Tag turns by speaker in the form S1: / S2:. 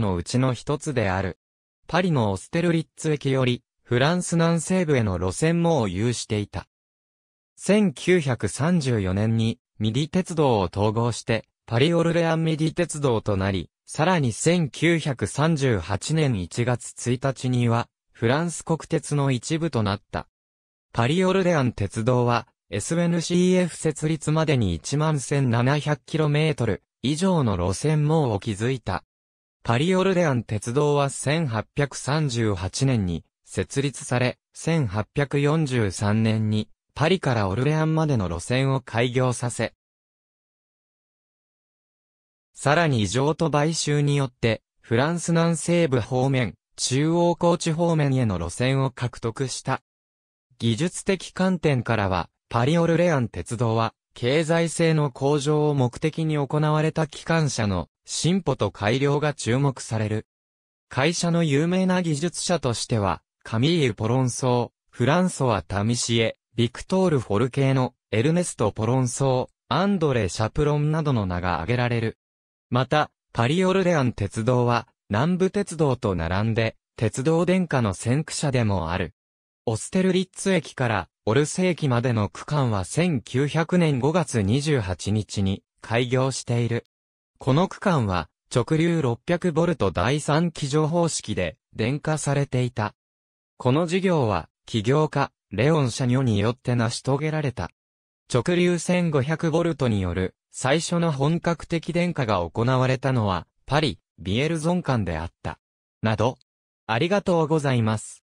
S1: のうちの一つである。パリのオステルリッツ駅より、フランス南西部への路線網を有していた。1934年に、ミディ鉄道を統合して、パリオルレアンミディ鉄道となり、さらに1938年1月1日には、フランス国鉄の一部となった。パリオルレアン鉄道は、SNCF 設立までに1 1700km 以上の路線網を築いた。パリオルデアン鉄道は1838年に設立され、1843年にパリからオルレアンまでの路線を開業させ、さらに異常と買収によって、フランス南西部方面、中央高地方面への路線を獲得した。技術的観点からは、パリオルレアン鉄道は、経済性の向上を目的に行われた機関車の進歩と改良が注目される。会社の有名な技術者としては、カミーユ・ポロンソー、フランソワ・タミシエ、ビクトール・フォルケーノ、エルネスト・ポロンソー、アンドレ・シャプロンなどの名が挙げられる。また、パリ・オルレアン鉄道は、南部鉄道と並んで、鉄道殿下の先駆者でもある。オステルリッツ駅からオルセ駅までの区間は1900年5月28日に開業している。この区間は直流6 0 0ト第3基準方式で電化されていた。この事業は起業家、レオン社女によって成し遂げられた。直流1 5 0 0トによる最初の本格的電化が行われたのはパリ、ビエルゾン間であった。など、ありがとうございます。